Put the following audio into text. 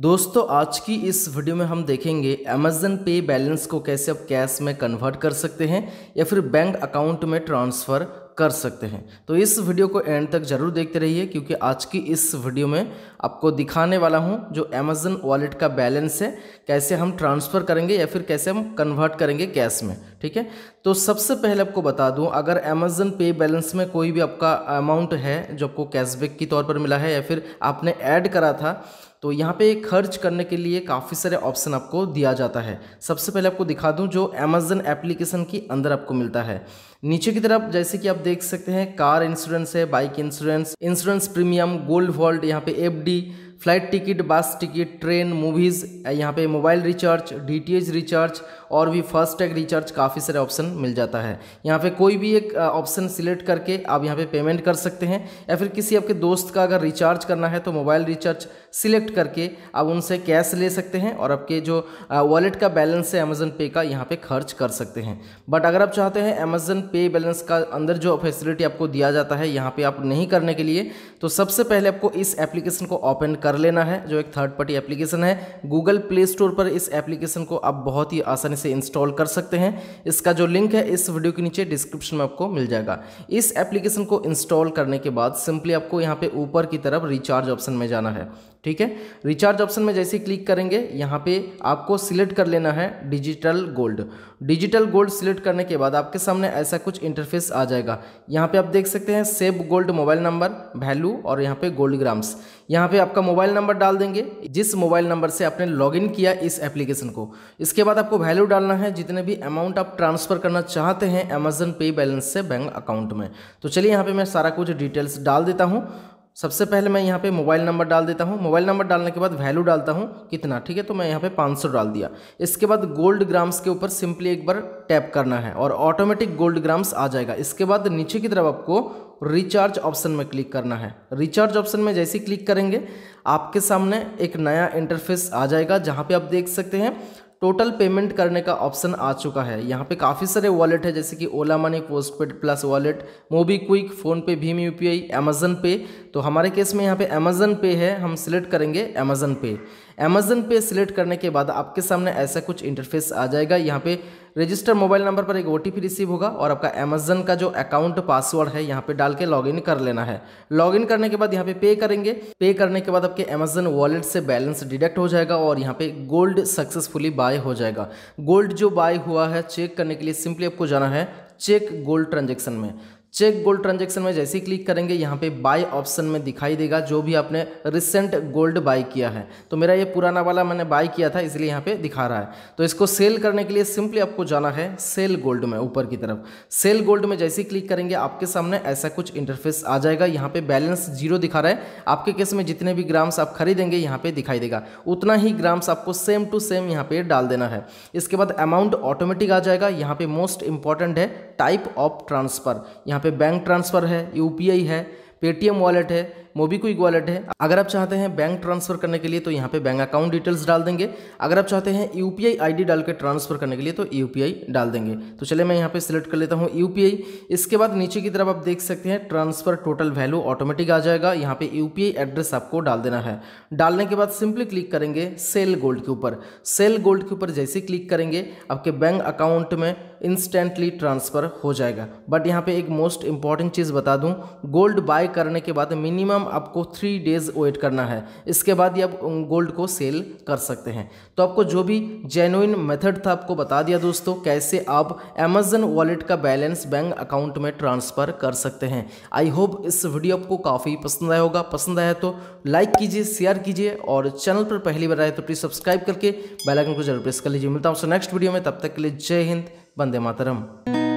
दोस्तों आज की इस वीडियो में हम देखेंगे अमेजन पे बैलेंस को कैसे आप कैश में कन्वर्ट कर सकते हैं या फिर बैंक अकाउंट में ट्रांसफ़र कर सकते हैं तो इस वीडियो को एंड तक ज़रूर देखते रहिए क्योंकि आज की इस वीडियो में आपको दिखाने वाला हूं जो अमेजन वॉलेट का बैलेंस है कैसे हम ट्रांसफ़र करेंगे या फिर कैसे हम कन्वर्ट करेंगे कैश में ठीक है तो सबसे पहले आपको बता दूं अगर अमेजन पे बैलेंस में कोई भी आपका अमाउंट है जो आपको कैशबैक के तौर पर मिला है या फिर आपने ऐड करा था तो यहाँ पे खर्च करने के लिए काफ़ी सारे ऑप्शन आपको दिया जाता है सबसे पहले आपको दिखा दूँ जो अमेजन एप्लीकेशन के अंदर आपको मिलता है नीचे की तरफ जैसे कि आप देख सकते हैं कार इंश्योरेंस है bike insurance insurance premium gold vault यहाँ पे F flight ticket bus ticket train movies यहाँ पे मोबाइल रिचार्ज डीटीएच रिचार्ज और भी फास्ट टैग रिचार्ज काफ़ी सारे ऑप्शन मिल जाता है यहाँ पे कोई भी एक ऑप्शन सिलेक्ट करके आप यहाँ पे पेमेंट कर सकते हैं या फिर किसी आपके दोस्त का अगर रिचार्ज करना है तो मोबाइल रिचार्ज सिलेक्ट करके आप उनसे कैश ले सकते हैं और आपके जो वॉलेट का बैलेंस है अमेजन पे का यहाँ पर खर्च कर सकते हैं बट अगर आप चाहते हैं अमेजन पे बैलेंस का अंदर जो फैसिलिटी आपको दिया जाता है यहाँ पर आप नहीं करने के लिए तो सबसे पहले आपको इस एप्लीकेशन को ओपन कर कर लेना है जो एक थर्ड पार्टी एप्लीकेशन है गूगल प्ले स्टोर पर इस एप्लीकेशन को आप बहुत ही आसानी से इंस्टॉल कर सकते हैं इसका जो लिंक है इस वीडियो के नीचे डिस्क्रिप्शन में आपको मिल जाएगा इस एप्लीकेशन को इंस्टॉल करने के बाद सिंपली आपको यहाँ पे ऊपर की तरफ रिचार्ज ऑप्शन में जाना है ठीक है रिचार्ज ऑप्शन में जैसे क्लिक करेंगे यहाँ पे आपको सिलेक्ट कर लेना है digital gold digital gold select करने के बाद आपके सामने ऐसा कुछ इंटरफेस आ जाएगा यहाँ पे आप देख सकते हैं save gold mobile number value और यहाँ पे गोल्ड ग्राम्स यहाँ पे आपका मोबाइल नंबर डाल देंगे जिस मोबाइल नंबर से आपने इन किया इस एप्लीकेशन को इसके बाद आपको वैल्यू डालना है जितने भी अमाउंट आप ट्रांसफ़र करना चाहते हैं अमेजन पे बैलेंस से बैंक अकाउंट में तो चलिए यहाँ पर मैं सारा कुछ डिटेल्स डाल देता हूँ सबसे पहले मैं यहाँ पे मोबाइल नंबर डाल देता हूँ मोबाइल नंबर डालने के बाद वैल्यू डालता हूँ कितना ठीक है तो मैं यहाँ पे 500 डाल दिया इसके बाद गोल्ड ग्राम्स के ऊपर सिंपली एक बार टैप करना है और ऑटोमेटिक गोल्ड ग्राम्स आ जाएगा इसके बाद नीचे की तरफ आपको रिचार्ज ऑप्शन में क्लिक करना है रिचार्ज ऑप्शन में जैसे क्लिक करेंगे आपके सामने एक नया इंटरफेस आ जाएगा जहाँ पर आप देख सकते हैं टोटल पेमेंट करने का ऑप्शन आ चुका है यहाँ पे काफ़ी सारे वॉलेट है जैसे कि Ola money postpaid plus wallet MobiKwik PhonePe भीम U P I Amazon Pay तो हमारे केस में यहाँ पे अमेजन पे है हम सिलेक्ट करेंगे अमेजन पे अमेजन पे सिलेक्ट करने के बाद आपके सामने ऐसा कुछ इंटरफेस आ जाएगा यहाँ पे रजिस्टर मोबाइल नंबर पर एक ओ रिसीव होगा और आपका अमेजन का जो अकाउंट पासवर्ड है यहाँ पे डाल के लॉगिन कर लेना है लॉगिन करने के बाद यहाँ पे पे करेंगे पे करने के बाद आपके अमेजन वॉलेट से बैलेंस डिडक्ट हो जाएगा और यहाँ पे गोल्ड सक्सेसफुली बाय हो जाएगा गोल्ड जो बाय हुआ है चेक करने के लिए सिंपली आपको जाना है चेक गोल्ड ट्रांजेक्शन में चेक गोल्ड ट्रांजेक्शन में जैसे ही क्लिक करेंगे यहाँ पे बाय ऑप्शन में दिखाई देगा जो भी आपने रिसेंट गोल्ड बाय किया है तो मेरा ये पुराना वाला मैंने बाय किया था इसलिए यहाँ पे दिखा रहा है तो इसको सेल करने के लिए सिंपली आपको जाना है सेल गोल्ड में ऊपर की तरफ सेल गोल्ड में जैसे ही क्लिक करेंगे आपके सामने ऐसा कुछ इंटरफेस आ जाएगा यहाँ पर बैलेंस जीरो दिखा रहा है आपके केस में जितने भी ग्राम्स आप खरीदेंगे यहाँ पर दिखाई देगा उतना ही ग्राम्स आपको सेम टू सेम यहाँ पे डाल देना है इसके बाद अमाउंट ऑटोमेटिक आ जाएगा यहाँ पर मोस्ट इंपॉर्टेंट है टाइप ऑफ ट्रांसफर यहाँ पे बैंक ट्रांसफ़र है यू है पेटीएम वॉलेट है मोबी क्विक वॉलेट है अगर आप चाहते हैं बैंक ट्रांसफर करने के लिए तो यहाँ पे बैंक अकाउंट डिटेल्स डाल देंगे अगर आप चाहते हैं यू पी आई डाल के ट्रांसफर करने के लिए तो यू डाल देंगे तो चले मैं यहाँ पे सिलेक्ट कर लेता हूँ यू इसके बाद नीचे की तरफ आप देख सकते हैं ट्रांसफर टोटल वैल्यू ऑटोमेटिक आ जाएगा यहाँ पे यू एड्रेस आपको डाल देना है डालने के बाद सिंपली क्लिक करेंगे सेल गोल्ड के ऊपर सेल गोल्ड के ऊपर जैसे क्लिक करेंगे आपके बैंक अकाउंट में इंस्टेंटली ट्रांसफ़र हो जाएगा बट यहाँ पे एक मोस्ट इंपॉर्टेंट चीज़ बता दूँ गोल्ड बाय करने के बाद मिनिमम आपको थ्री डेज वेट करना है इसके बाद ही आप गोल्ड को सेल कर सकते हैं तो आपको जो भी जेनुइन मेथड था आपको बता दिया दोस्तों कैसे आप अमेजन वॉलेट का बैलेंस बैंक अकाउंट में ट्रांसफ़र कर सकते हैं आई होप इस वीडियो आपको काफ़ी पसंद आया होगा पसंद आया तो लाइक कीजिए शेयर कीजिए और चैनल पर पहली बार आए तो प्लीज़ सब्सक्राइब करके बेलाइकन को जरूर प्रेस कर लीजिए मिलता हूँ नेक्स्ट वीडियो में तब तक के लिए जय हिंद वंदे मातरम